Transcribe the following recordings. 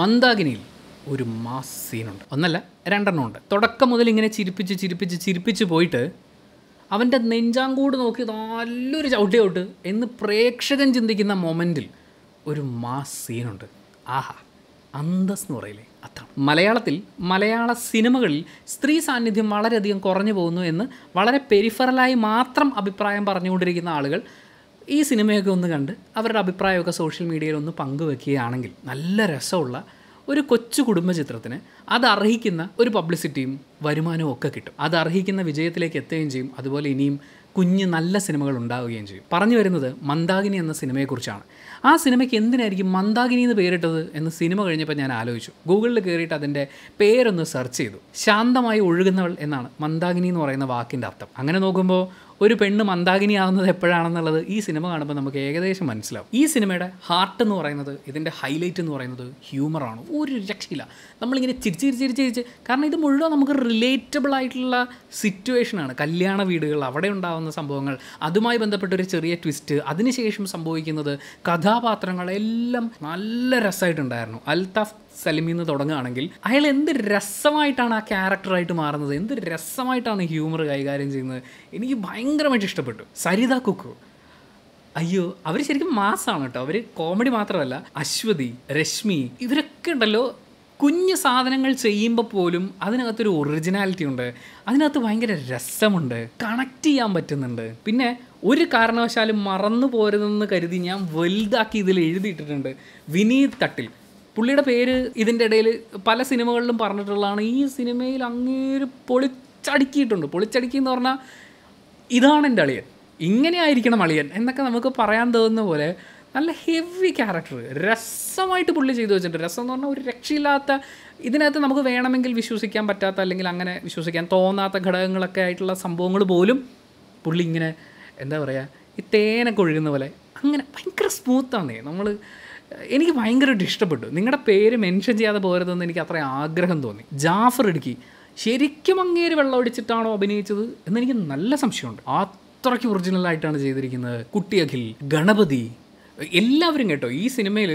മന്ദാകിനിയിൽ ഒരു മാസ് സീനുണ്ട് ഒന്നല്ല രണ്ടെണ്ണം ഉണ്ട് തുടക്കം മുതൽ ഇങ്ങനെ ചിരിപ്പിച്ച് ചിരിപ്പിച്ച് ചിരിപ്പിച്ച് പോയിട്ട് അവൻ്റെ നെഞ്ചാങ്കൂട് നോക്കി നല്ലൊരു ചവിട്ടി ഔട്ട് എന്ന് പ്രേക്ഷകൻ ചിന്തിക്കുന്ന മൊമെൻറ്റിൽ ഒരു മാസ് സീനുണ്ട് ആഹാ അന്തസ് എന്ന് പറയില്ലേ അത്ര മലയാളത്തിൽ മലയാള സിനിമകളിൽ സ്ത്രീ സാന്നിധ്യം വളരെയധികം കുറഞ്ഞു പോകുന്നു എന്ന് വളരെ പെരിഫറലായി മാത്രം അഭിപ്രായം പറഞ്ഞുകൊണ്ടിരിക്കുന്ന ആളുകൾ ഈ സിനിമയൊക്കെ ഒന്ന് കണ്ട് അവരുടെ അഭിപ്രായമൊക്കെ സോഷ്യൽ മീഡിയയിൽ ഒന്ന് പങ്കുവെക്കുകയാണെങ്കിൽ നല്ല രസമുള്ള ഒരു കൊച്ചു കുടുംബ ചിത്രത്തിന് അത് അർഹിക്കുന്ന ഒരു പബ്ലിസിറ്റിയും വരുമാനവും ഒക്കെ കിട്ടും അത് അർഹിക്കുന്ന വിജയത്തിലേക്ക് എത്തുകയും ചെയ്യും അതുപോലെ ഇനിയും കുഞ്ഞ് നല്ല സിനിമകൾ ഉണ്ടാവുകയും ചെയ്യും പറഞ്ഞു വരുന്നത് മന്ദാകിനി എന്ന സിനിമയെക്കുറിച്ചാണ് ആ സിനിമയ്ക്ക് എന്തിനായിരിക്കും മന്ദാകിനി എന്ന് പേരിട്ടത് എന്ന് സിനിമ കഴിഞ്ഞപ്പോൾ ഞാൻ ആലോചിച്ചു ഗൂഗിളിൽ കയറിയിട്ട് അതിൻ്റെ പേരൊന്ന് സെർച്ച് ചെയ്തു ശാന്തമായി ഒഴുകുന്നവൾ എന്നാണ് മന്ദാകിനി എന്ന് പറയുന്ന വാക്കിൻ്റെ അർത്ഥം അങ്ങനെ നോക്കുമ്പോൾ ഒരു പെണ്ണ് മന്ദാകിനി ആവുന്നത് എപ്പോഴാണെന്നുള്ളത് ഈ സിനിമ കാണുമ്പോൾ നമുക്ക് ഏകദേശം മനസ്സിലാവും ഈ സിനിമയുടെ ഹാർട്ട് എന്ന് പറയുന്നത് ഇതിൻ്റെ ഹൈലൈറ്റ് എന്ന് പറയുന്നത് ഹ്യൂമറാണ് ഒരു രക്ഷയില്ല നമ്മളിങ്ങനെ ചിരിച്ച് ചിരിച്ച് ചിരിച്ച് കാരണം ഇത് മുഴുവൻ നമുക്ക് റിലേറ്റബിൾ ആയിട്ടുള്ള സിറ്റുവേഷനാണ് കല്യാണ വീടുകൾ അവിടെ ഉണ്ടാകുന്ന സംഭവങ്ങൾ അതുമായി ബന്ധപ്പെട്ട ഒരു ചെറിയ ട്വിസ്റ്റ് അതിനുശേഷം സംഭവിക്കുന്നത് കഥാപാത്രങ്ങളെല്ലാം നല്ല രസമായിട്ടുണ്ടായിരുന്നു അൽത്താഫ് സലിമിൽ നിന്ന് തുടങ്ങുകയാണെങ്കിൽ അയാൾ എന്ത് രസമായിട്ടാണ് ആ ക്യാരക്ടറായിട്ട് മാറുന്നത് എന്ത് രസമായിട്ടാണ് ഹ്യൂമർ കൈകാര്യം ചെയ്യുന്നത് എനിക്ക് ഭയങ്കരമായിട്ട് ഇഷ്ടപ്പെട്ടു സരിത കുക്കു അയ്യോ അവർ ശരിക്കും മാസാണ് കേട്ടോ അവർ കോമഡി മാത്രമല്ല അശ്വതി രശ്മി ഇവരൊക്കെ ഉണ്ടല്ലോ കുഞ്ഞ് സാധനങ്ങൾ ചെയ്യുമ്പോൾ പോലും അതിനകത്തൊരു ഒറിജിനാലിറ്റി ഉണ്ട് അതിനകത്ത് ഭയങ്കര രസമുണ്ട് കണക്ട് ചെയ്യാൻ പറ്റുന്നുണ്ട് പിന്നെ ഒരു കാരണവശാലും മറന്നു പോരുതെന്ന് കരുതി ഞാൻ വലുതാക്കി ഇതിൽ എഴുതിയിട്ടിട്ടുണ്ട് വിനീത് തട്ടിൽ പുള്ളിയുടെ പേര് ഇതിൻ്റെ ഇടയിൽ പല സിനിമകളിലും പറഞ്ഞിട്ടുള്ളതാണ് ഈ സിനിമയിൽ അങ്ങേര് പൊളിച്ചടുക്കിയിട്ടുണ്ട് പൊളിച്ചടുക്കി എന്ന് പറഞ്ഞാൽ ഇതാണ് എൻ്റെ അളിയൻ ഇങ്ങനെ ആയിരിക്കണം അളിയൻ എന്നൊക്കെ നമുക്ക് പറയാൻ തോന്നുന്ന പോലെ നല്ല ഹെവി ക്യാരക്ടർ രസമായിട്ട് പുള്ളി ചെയ്തു വെച്ചിട്ടുണ്ട് രസം എന്ന് പറഞ്ഞാൽ ഒരു രക്ഷയില്ലാത്ത ഇതിനകത്ത് നമുക്ക് വേണമെങ്കിൽ വിശ്വസിക്കാൻ പറ്റാത്ത അല്ലെങ്കിൽ അങ്ങനെ വിശ്വസിക്കാൻ തോന്നാത്ത ഘടകങ്ങളൊക്കെ ആയിട്ടുള്ള സംഭവങ്ങൾ പോലും പുള്ളി ഇങ്ങനെ എന്താ പറയുക ഈ തേനൊക്കെ ഒഴുകുന്ന പോലെ അങ്ങനെ ഭയങ്കര സ്മൂത്താണ് നമ്മൾ എനിക്ക് ഭയങ്കരമായിട്ട് ഇഷ്ടപ്പെട്ടു നിങ്ങളുടെ പേര് മെൻഷൻ ചെയ്യാതെ പോരുതെന്ന് എനിക്ക് അത്ര ആഗ്രഹം തോന്നി ജാഫർ ഇടുക്കി ശരിക്കും അങ്ങേര് വെള്ളം ഒടിച്ചിട്ടാണോ അഭിനയിച്ചത് എന്നെനിക്ക് നല്ല സംശയമുണ്ട് അത്രയ്ക്ക് ഒറിജിനലായിട്ടാണ് ചെയ്തിരിക്കുന്നത് കുട്ടി അഖിൽ ഗണപതി എല്ലാവരും കേട്ടോ ഈ സിനിമയിൽ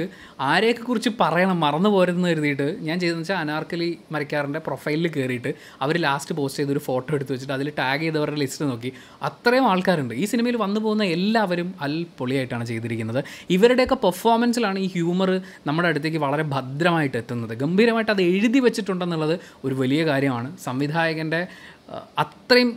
ആരെയൊക്കെ കുറിച്ച് പറയണം മറന്നു പോരെന്ന് കരുതിയിട്ട് ഞാൻ ചെയ്തെന്ന് വെച്ചാൽ അനാർക്കലി മരക്കാറിൻ്റെ പ്രൊഫൈലിൽ കയറിയിട്ട് അവർ ലാസ്റ്റ് പോസ്റ്റ് ചെയ്തൊരു ഫോട്ടോ എടുത്ത് വെച്ചിട്ട് അതിൽ ടാഗ് ചെയ്തവരുടെ ലിസ്റ്റ് നോക്കി അത്രയും ആൾക്കാരുണ്ട് ഈ സിനിമയിൽ വന്നു പോകുന്ന എല്ലാവരും അൽ പൊളിയായിട്ടാണ് ചെയ്തിരിക്കുന്നത് ഇവരുടെയൊക്കെ പെർഫോമൻസിലാണ് ഈ ഹ്യൂമർ നമ്മുടെ അടുത്തേക്ക് വളരെ ഭദ്രമായിട്ട് എത്തുന്നത് ഗംഭീരമായിട്ട് അത് എഴുതി വെച്ചിട്ടുണ്ടെന്നുള്ളത് ഒരു വലിയ കാര്യമാണ് സംവിധായകൻ്റെ അത്രയും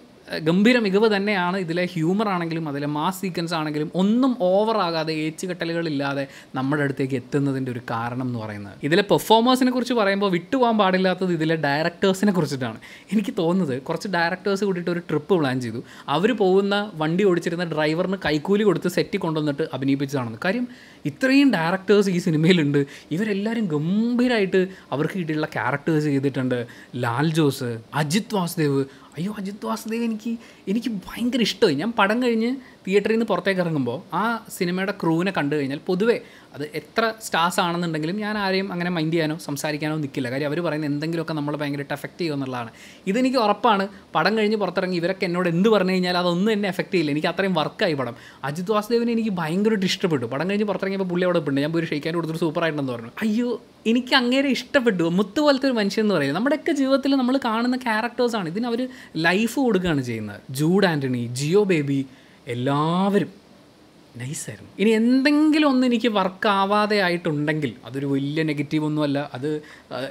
ഗംഭീര മികവ് തന്നെയാണ് ഇതിലെ ഹ്യൂമർ ആണെങ്കിലും അതിലെ മാസ് സീക്വൻസ് ആണെങ്കിലും ഒന്നും ഓവറാകാതെ ഏച്ചുകെട്ടലുകളില്ലാതെ നമ്മുടെ അടുത്തേക്ക് എത്തുന്നതിൻ്റെ ഒരു കാരണം എന്ന് പറയുന്നത് ഇതിലെ പെർഫോമേഴ്സിനെ കുറിച്ച് പറയുമ്പോൾ വിട്ടുപോകാൻ പാടില്ലാത്തത് ഇതിലെ ഡയറക്ടേഴ്സിനെ കുറിച്ചിട്ടാണ് എനിക്ക് തോന്നുന്നത് കുറച്ച് ഡയറക്ടേഴ്സ് കൂടിയിട്ട് ഒരു ട്രിപ്പ് പ്ലാൻ ചെയ്തു അവർ പോകുന്ന വണ്ടി ഓടിച്ചിരുന്ന ഡ്രൈവറിന് കൈക്കൂലി കൊടുത്ത് സെറ്റി കൊണ്ടുവന്നിട്ട് അഭിനയിപ്പിച്ചതാണെന്ന് കാര്യം ഇത്രയും ഡയറക്ടേഴ്സ് ഈ സിനിമയിലുണ്ട് ഇവരെല്ലാവരും ഗംഭീരമായിട്ട് അവർക്ക് കിട്ടിയിട്ടുള്ള ക്യാരക്ടേഴ്സ് ചെയ്തിട്ടുണ്ട് ലാൽ ജോസ് അജിത് വാസുദേവ് അയ്യോ അജിത് വാസുദേവ് എനിക്ക് എനിക്ക് ഭയങ്കര ഇഷ്ടമായി ഞാൻ പടം കഴിഞ്ഞ് തിയേറ്ററിൽ നിന്ന് പുറത്തേക്ക് ഇറങ്ങുമ്പോൾ ആ സിനിമയുടെ ക്രൂവിനെ കണ്ടു കഴിഞ്ഞാൽ പൊതുവേ അത് എത്ര സ്റ്റാർസ് ആണെന്നുണ്ടെങ്കിലും ഞാൻ ആരെയും അങ്ങനെ മൈൻഡ് ചെയ്യാനോ സംസാരിക്കാനോ നിൽക്കില്ല കാര്യം അവർ പറയുന്ന എന്തെങ്കിലുമൊക്കെ നമ്മളെ ഭയങ്കരമായിട്ട് എഫക്റ്റ് എന്നുള്ളതാണ് ഇതെനിക്ക് ഉറപ്പാണ് പടം കഴിഞ്ഞ് പുറത്തിറങ്ങി ഇവരൊക്കെ എന്നോട് എന്ത് പറഞ്ഞു കഴിഞ്ഞാൽ അതൊന്നും എന്നെ എഫക്റ്റ് ചെയ്യില്ല എനിക്ക് അത്രയും വർക്കായി പടം അജിത് വാസുദേവിനെ എനിക്ക് ഭയങ്കരമായിട്ട് ഇഷ്ടപ്പെട്ടു പടം കഴിഞ്ഞ് പുറത്തിറങ്ങിയപ്പോൾ പുള്ളി അവിടെ ഇട്ടുണ്ട് ഞാൻ പോയി ഷെയ്ക്കാൻ കൊടുത്തിട്ട് സൂപ്പറായിട്ടുണ്ടെന്ന് പറഞ്ഞു അയ്യോ എനിക്ക് അങ്ങേരെ ഇഷ്ടപ്പെട്ടു മുത്ത് പോലത്തെ ഒരു മനുഷ്യൻ എന്ന് പറയുന്നത് നമ്മുടെയൊക്കെ ജീവിതത്തിൽ നമ്മൾ കാണുന്ന ക്യാരക്ടേഴ്സാണ് ഇതിന് അവർ ലൈഫ് കൊടുക്കുകയാണ് ചെയ്യുന്നത് ജൂഡ് ആൻ്റണി ജിയോ ബേബി എല്ലാവരും നൈസായിരുന്നു ഇനി എന്തെങ്കിലും ഒന്ന് എനിക്ക് വർക്ക് ആവാതെ ആയിട്ടുണ്ടെങ്കിൽ അതൊരു വലിയ നെഗറ്റീവ് ഒന്നുമല്ല അത്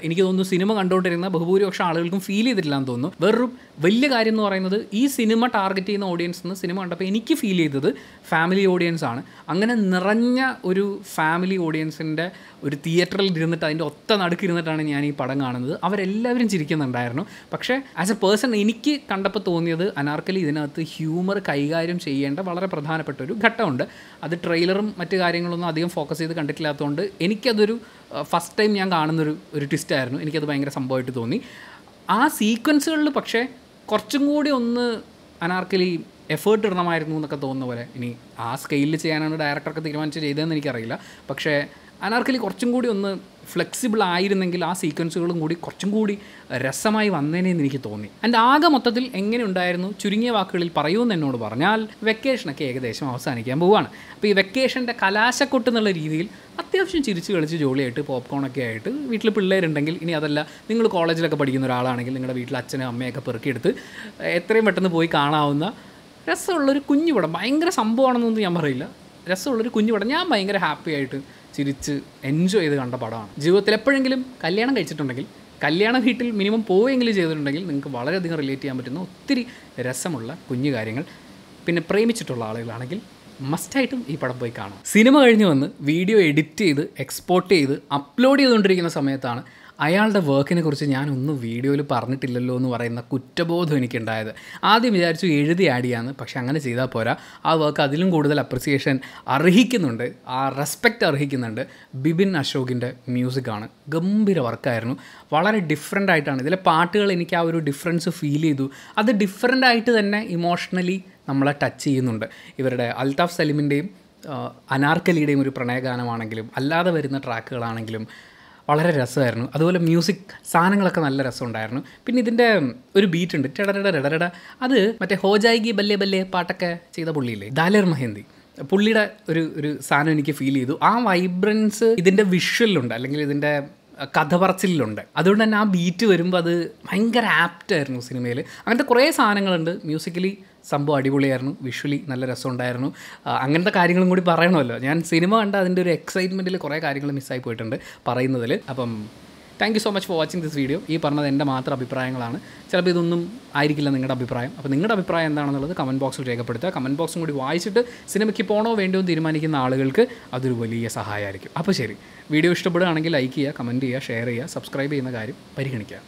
എനിക്ക് തോന്നുന്നു സിനിമ കണ്ടുകൊണ്ടിരുന്ന ബഹുഭൂരിപക്ഷം ആളുകൾക്കും ഫീൽ ചെയ്തിട്ടില്ല എന്ന് തോന്നുന്നു വേറൊരു വലിയ കാര്യം എന്ന് പറയുന്നത് ഈ സിനിമ ടാർഗറ്റ് ചെയ്യുന്ന ഓഡിയൻസ് നിന്ന് സിനിമ കണ്ടപ്പോൾ എനിക്ക് ഫീൽ ചെയ്തത് ഫാമിലി ഓഡിയൻസ് ആണ് അങ്ങനെ നിറഞ്ഞ ഒരു ഫാമിലി ഓഡിയൻസിൻ്റെ ഒരു തിയേറ്ററിൽ ഇരുന്നിട്ട് അതിൻ്റെ ഒത്ത നടുക്കിരുന്നിട്ടാണ് ഞാൻ ഈ പടം കാണുന്നത് അവരെല്ലാവരും ചിരിക്കുന്നുണ്ടായിരുന്നു പക്ഷേ ആസ് എ പേഴ്സൺ എനിക്ക് കണ്ടപ്പോൾ തോന്നിയത് അനാർക്കലി ഇതിനകത്ത് ഹ്യൂമർ കൈകാര്യം ചെയ്യേണ്ട വളരെ പ്രധാനപ്പെട്ട ഒരു ഘട്ടമുണ്ട് അത് ട്രെയിലറും മറ്റു കാര്യങ്ങളൊന്നും അധികം ഫോക്കസ് ചെയ്ത് കണ്ടിട്ടില്ലാത്തതുകൊണ്ട് എനിക്കതൊരു ഫസ്റ്റ് ടൈം ഞാൻ കാണുന്നൊരു ഒരു ട്വിസ്റ്റ് ആയിരുന്നു എനിക്കത് ഭയങ്കര സംഭവമായിട്ട് തോന്നി ആ സീക്വൻസുകളിൽ പക്ഷേ കുറച്ചും കൂടി ഒന്ന് അനാർക്കലി എഫേർട്ട് ഇടണമായിരുന്നു എന്നൊക്കെ തോന്നുന്ന പോലെ ഇനി ആ സ്കെയിലിൽ ചെയ്യാനാണ് ഡയറക്ടറൊക്കെ തീരുമാനിച്ച് ചെയ്തതെന്ന് എനിക്കറിയില്ല പക്ഷേ അനാർക്കലി കുറച്ചും കൂടി ഒന്ന് ഫ്ലെക്സിബിൾ ആയിരുന്നെങ്കിൽ ആ സീക്വൻസുകളും കൂടി കുറച്ചും കൂടി രസമായി വന്നേനെന്ന് എനിക്ക് തോന്നി എൻ്റെ ആകെ മൊത്തത്തിൽ എങ്ങനെ ഉണ്ടായിരുന്നു ചുരുങ്ങിയ വാക്കുകളിൽ പറയുമെന്ന് എന്നോട് പറഞ്ഞാൽ വെക്കേഷനൊക്കെ ഏകദേശം അവസാനിക്കാൻ പോവുകയാണ് അപ്പോൾ ഈ വെക്കേഷൻ്റെ കലാശക്കൊട്ട് എന്നുള്ള രീതിയിൽ അത്യാവശ്യം ചിരിച്ച് കളിച്ച് ജോലിയായിട്ട് പോപ്കോണൊക്കെ ആയിട്ട് വീട്ടിൽ പിള്ളേരുണ്ടെങ്കിൽ ഇനി അതല്ല നിങ്ങൾ കോളേജിലൊക്കെ പഠിക്കുന്ന ഒരാളാണെങ്കിൽ നിങ്ങളുടെ വീട്ടിൽ അച്ഛനും അമ്മയൊക്കെ പെറുക്കിയെടുത്ത് എത്രയും പെട്ടെന്ന് പോയി കാണാവുന്ന രസമുള്ളൊരു കുഞ്ഞു പടം ഭയങ്കര സംഭവമാണെന്നൊന്നും ഞാൻ പറയില്ല രസമുള്ളൊരു കുഞ്ഞു പടം ഞാൻ ഭയങ്കര ഹാപ്പി ആയിട്ട് ചിരിച്ച് എൻജോയ് ചെയ്ത് കണ്ട പടമാണ് ജീവിതത്തിൽ എപ്പോഴെങ്കിലും കല്യാണം കഴിച്ചിട്ടുണ്ടെങ്കിൽ കല്യാണ വീട്ടിൽ മിനിമം പോവുകയെങ്കിലും ചെയ്തിട്ടുണ്ടെങ്കിൽ നിങ്ങൾക്ക് വളരെയധികം റിലേറ്റ് ചെയ്യാൻ പറ്റുന്ന ഒത്തിരി രസമുള്ള കുഞ്ഞു കാര്യങ്ങൾ പിന്നെ പ്രേമിച്ചിട്ടുള്ള ആളുകളാണെങ്കിൽ മസ്റ്റായിട്ടും ഈ പടം പോയി കാണാം സിനിമ കഴിഞ്ഞ് വന്ന് വീഡിയോ എഡിറ്റ് ചെയ്ത് എക്സ്പോർട്ട് ചെയ്ത് അപ്ലോഡ് ചെയ്തുകൊണ്ടിരിക്കുന്ന സമയത്താണ് അയാളുടെ വർക്കിനെ കുറിച്ച് ഞാനൊന്നും വീഡിയോയിൽ പറഞ്ഞിട്ടില്ലല്ലോ എന്ന് പറയുന്ന കുറ്റബോധം എനിക്കുണ്ടായത് ആദ്യം വിചാരിച്ചു എഴുതി ആഡ് ചെയ്യാന്ന് പക്ഷെ അങ്ങനെ ചെയ്താൽ പോരാ ആ വർക്ക് അതിലും കൂടുതൽ അപ്രിസിയേഷൻ അർഹിക്കുന്നുണ്ട് ആ റെസ്പെക്റ്റ് അർഹിക്കുന്നുണ്ട് ബിബിൻ അശോകിൻ്റെ മ്യൂസിക്കാണ് ഗംഭീര വർക്കായിരുന്നു വളരെ ഡിഫറെൻ്റ് ആയിട്ടാണ് ഇതിലെ പാട്ടുകൾ എനിക്ക് ആ ഒരു ഡിഫറൻസ് ഫീൽ ചെയ്തു അത് ഡിഫറെൻ്റ് ആയിട്ട് തന്നെ ഇമോഷണലി നമ്മളെ ടച്ച് ചെയ്യുന്നുണ്ട് ഇവരുടെ അൽതാഫ് സലീമിൻ്റെയും അനാർക്കലിയുടെയും ഒരു പ്രണയഗാനമാണെങ്കിലും അല്ലാതെ വരുന്ന ട്രാക്കുകളാണെങ്കിലും വളരെ രസമായിരുന്നു അതുപോലെ മ്യൂസിക് സാധനങ്ങളൊക്കെ നല്ല രസമുണ്ടായിരുന്നു പിന്നെ ഇതിൻ്റെ ഒരു ബീറ്റ് ഉണ്ട് ടെടരട ടെടരട അത് മറ്റേ ഹോജായിഗി ബല്ലേ ബല്ലേ പാട്ടൊക്കെ ചെയ്ത പുള്ളിയില്ലേ ദാലർ മഹേന്തി പുള്ളിയുടെ ഒരു ഒരു സാധനം എനിക്ക് ഫീൽ ചെയ്തു ആ വൈബ്രൻസ് ഇതിൻ്റെ വിഷ്വലിലുണ്ട് അല്ലെങ്കിൽ ഇതിൻ്റെ കഥ പറച്ചിലുണ്ട് അതുകൊണ്ട് തന്നെ ആ ബീറ്റ് വരുമ്പോൾ അത് ഭയങ്കര ആപ്റ്റായിരുന്നു സിനിമയിൽ അങ്ങനത്തെ കുറേ സാധനങ്ങളുണ്ട് മ്യൂസിക്കലി സംഭവം അടിപൊളിയായിരുന്നു വിഷ്വലി നല്ല രസം ഉണ്ടായിരുന്നു അങ്ങനത്തെ കാര്യങ്ങളും കൂടി പറയണമല്ലോ ഞാൻ സിനിമ കണ്ട അതിൻ്റെ ഒരു എക്സൈറ്റ്മെൻറ്റിൽ കുറേ കാര്യങ്ങൾ മിസ്സായി പോയിട്ടുണ്ട് പറയുന്നതിൽ അപ്പം thank you so much for watching this video ഈ പറഞ്ഞത് എൻ്റെ മാത്രം അഭിപ്രായങ്ങളാണ് ചിലപ്പോൾ ഇതൊന്നും ആയിരിക്കില്ല നിങ്ങളുടെ അഭിപ്രായം അപ്പോൾ നിങ്ങളുടെ അഭിപ്രായം എന്താണെന്നുള്ളത് കമൻറ്റ് ബോക്സിൽ രേഖപ്പെടുത്തുക കമൻറ്റ് ബോക്സും കൂടി വായിച്ചിട്ട് സിനിമയ്ക്ക് പോകണോ വേണ്ടോ എന്ന് തീരുമാനിക്കുന്ന ആളുകൾക്ക് അതൊരു വലിയ സഹായമായിരിക്കും അപ്പോൾ ശരി വീഡിയോ ഇഷ്ടപ്പെടുകയാണെങ്കിൽ ലൈക്ക് ചെയ്യുക കമൻറ്റ് ചെയ്യുക ഷെയർ ചെയ്യുക സബ്സ്ക്രൈബ് ചെയ്യുന്ന കാര്യം പരിഗണിക്കുക